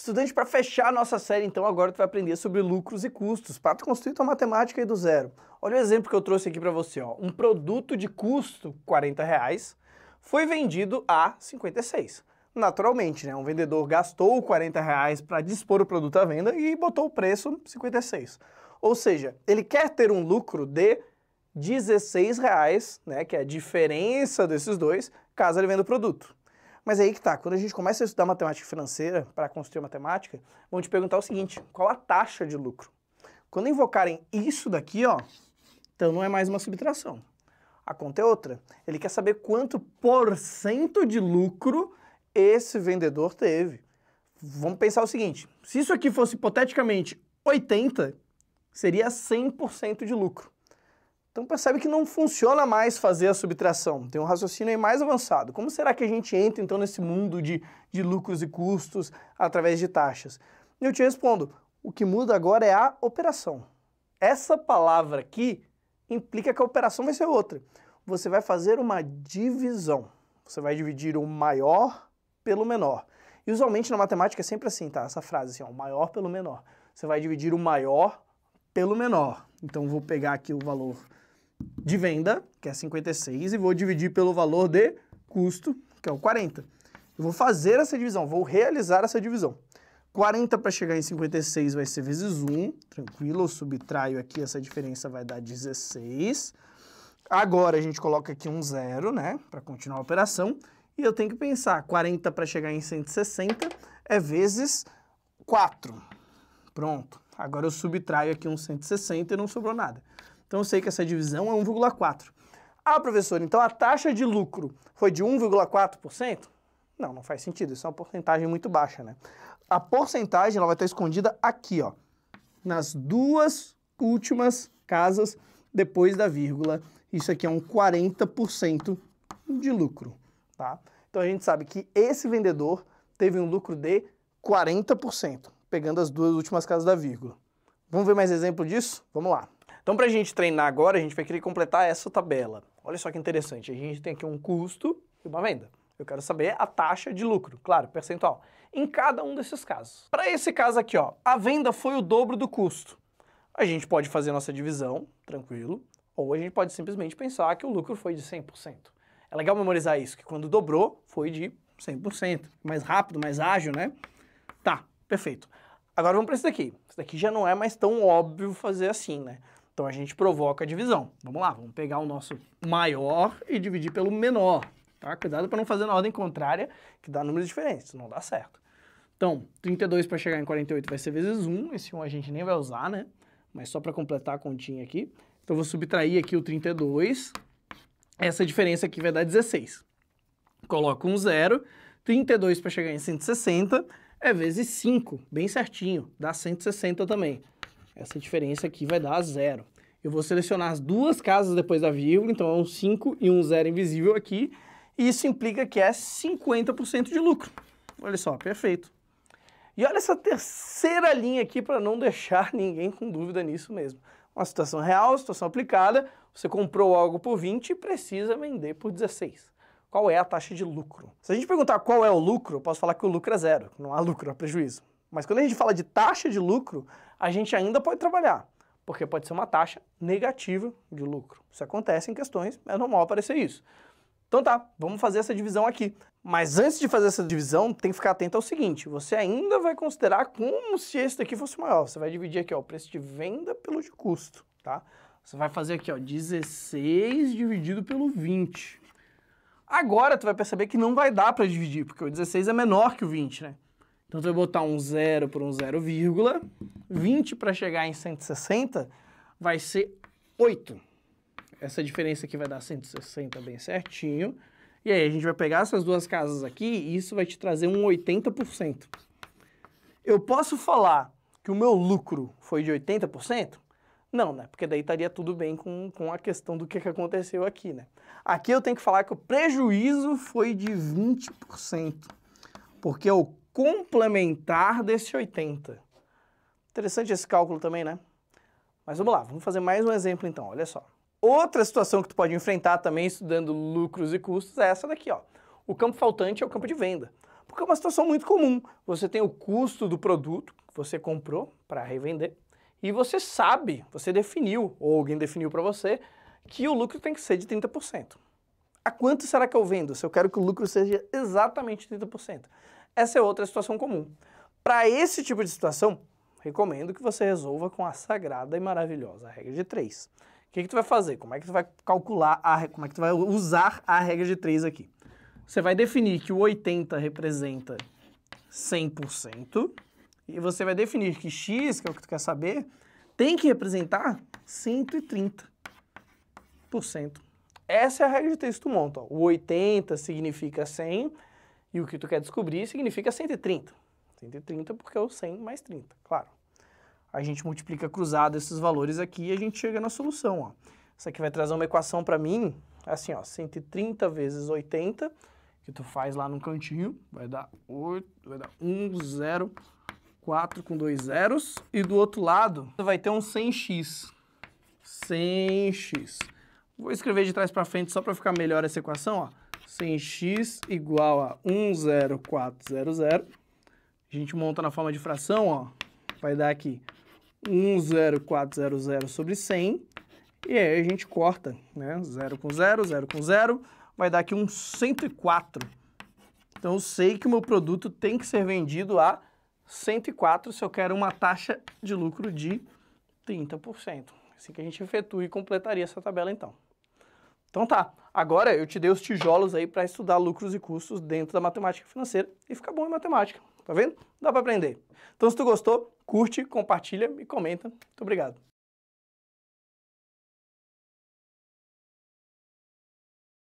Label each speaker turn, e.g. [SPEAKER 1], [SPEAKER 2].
[SPEAKER 1] Estudante, para fechar a nossa série, então, agora tu vai aprender sobre lucros e custos, para tu construir tua matemática aí do zero. Olha o exemplo que eu trouxe aqui para você, ó. Um produto de custo, 40 reais, foi vendido a 56. Naturalmente, né? Um vendedor gastou 40 reais para dispor o produto à venda e botou o preço 56. Ou seja, ele quer ter um lucro de 16 reais, né? Que é a diferença desses dois, caso ele venda o produto. Mas é aí que tá, quando a gente começa a estudar matemática financeira para construir matemática, vão te perguntar o seguinte: qual a taxa de lucro? Quando invocarem isso daqui, ó, então não é mais uma subtração. A conta é outra. Ele quer saber quanto por cento de lucro esse vendedor teve. Vamos pensar o seguinte: se isso aqui fosse hipoteticamente 80, seria 100% de lucro. Então percebe que não funciona mais fazer a subtração, tem um raciocínio aí mais avançado. Como será que a gente entra então nesse mundo de, de lucros e custos através de taxas? Eu te respondo, o que muda agora é a operação. Essa palavra aqui implica que a operação vai ser outra. Você vai fazer uma divisão. Você vai dividir o maior pelo menor. E usualmente na matemática é sempre assim, tá? Essa frase assim, ó, o maior pelo menor. Você vai dividir o maior pelo menor. Então vou pegar aqui o valor de venda, que é 56, e vou dividir pelo valor de custo, que é o 40. Eu vou fazer essa divisão, vou realizar essa divisão. 40 para chegar em 56 vai ser vezes 1, tranquilo, eu subtraio aqui, essa diferença vai dar 16. Agora a gente coloca aqui um zero, né, para continuar a operação, e eu tenho que pensar, 40 para chegar em 160 é vezes 4. Pronto, agora eu subtraio aqui um 160 e não sobrou nada. Então eu sei que essa divisão é 1,4. Ah, professor, então a taxa de lucro foi de 1,4%? Não, não faz sentido, isso é uma porcentagem muito baixa, né? A porcentagem ela vai estar escondida aqui, ó, nas duas últimas casas depois da vírgula. Isso aqui é um 40% de lucro, tá? Então a gente sabe que esse vendedor teve um lucro de 40%, pegando as duas últimas casas da vírgula. Vamos ver mais exemplo disso? Vamos lá. Então, para a gente treinar agora, a gente vai querer completar essa tabela. Olha só que interessante, a gente tem aqui um custo e uma venda. Eu quero saber a taxa de lucro, claro, percentual, em cada um desses casos. Para esse caso aqui, ó, a venda foi o dobro do custo. A gente pode fazer nossa divisão, tranquilo, ou a gente pode simplesmente pensar que o lucro foi de 100%. É legal memorizar isso, que quando dobrou, foi de 100%. Mais rápido, mais ágil, né? Tá, perfeito. Agora vamos para esse daqui. Esse daqui já não é mais tão óbvio fazer assim, né? Então a gente provoca a divisão. Vamos lá, vamos pegar o nosso maior e dividir pelo menor. Tá? Cuidado para não fazer na ordem contrária, que dá números diferentes, não dá certo. Então, 32 para chegar em 48 vai ser vezes 1, esse 1 a gente nem vai usar, né? Mas só para completar a continha aqui. Então, eu vou subtrair aqui o 32, essa diferença aqui vai dar 16. Coloco um zero, 32 para chegar em 160 é vezes 5, bem certinho, dá 160 também. Essa diferença aqui vai dar zero. Eu vou selecionar as duas casas depois da vírgula, então é um 5 e um zero invisível aqui. E isso implica que é 50% de lucro. Olha só, perfeito. E olha essa terceira linha aqui para não deixar ninguém com dúvida nisso mesmo. Uma situação real, situação aplicada, você comprou algo por 20 e precisa vender por 16. Qual é a taxa de lucro? Se a gente perguntar qual é o lucro, eu posso falar que o lucro é zero, não há lucro, há prejuízo. Mas quando a gente fala de taxa de lucro, a gente ainda pode trabalhar, porque pode ser uma taxa negativa de lucro. Isso acontece em questões, é normal aparecer isso. Então tá, vamos fazer essa divisão aqui. Mas antes de fazer essa divisão, tem que ficar atento ao seguinte, você ainda vai considerar como se esse daqui fosse maior. Você vai dividir aqui, ó, o preço de venda pelo de custo, tá? Você vai fazer aqui, ó, 16 dividido pelo 20. Agora tu vai perceber que não vai dar para dividir, porque o 16 é menor que o 20, né? Então, tu vai botar um zero por um zero vírgula, 20 para chegar em 160 vai ser 8. Essa diferença aqui vai dar 160 bem certinho. E aí, a gente vai pegar essas duas casas aqui e isso vai te trazer um 80%. Eu posso falar que o meu lucro foi de 80%? Não, né? Porque daí estaria tudo bem com, com a questão do que, que aconteceu aqui, né? Aqui eu tenho que falar que o prejuízo foi de 20%, porque o complementar desse 80. Interessante esse cálculo também, né? Mas vamos lá, vamos fazer mais um exemplo então, olha só. Outra situação que tu pode enfrentar também estudando lucros e custos é essa daqui, ó. O campo faltante é o campo de venda. Porque é uma situação muito comum. Você tem o custo do produto que você comprou para revender e você sabe, você definiu, ou alguém definiu para você, que o lucro tem que ser de 30%. A quanto será que eu vendo se eu quero que o lucro seja exatamente 30%? Essa é outra situação comum. Para esse tipo de situação, recomendo que você resolva com a sagrada e maravilhosa regra de 3. O que, que tu vai fazer? Como é que tu vai calcular, a, como é que tu vai usar a regra de 3 aqui? Você vai definir que o 80 representa 100%, e você vai definir que x, que é o que tu quer saber, tem que representar 130%. Essa é a regra de 3 que tu monta. Ó. O 80 significa 100%, e o que tu quer descobrir significa 130. 130 porque é o 100 mais 30, claro. A gente multiplica cruzado esses valores aqui e a gente chega na solução. Ó. Isso aqui vai trazer uma equação para mim, assim, ó, 130 vezes 80, que tu faz lá no cantinho, vai dar 8, vai dar 1, 0, 4 com dois zeros. E do outro lado, vai ter um 100x. 100x. Vou escrever de trás para frente só para ficar melhor essa equação, ó sem x igual a 10400, a gente monta na forma de fração, ó, vai dar aqui 10400 sobre 100, e aí a gente corta, né, 0 com 0, 0 com 0, vai dar aqui um 104. Então eu sei que o meu produto tem que ser vendido a 104 se eu quero uma taxa de lucro de 30%. Assim que a gente efetua e completaria essa tabela então. Então tá, agora eu te dei os tijolos aí para estudar lucros e custos dentro da matemática financeira e ficar bom em matemática, tá vendo? Dá para aprender. Então se tu gostou, curte, compartilha e comenta. Muito obrigado.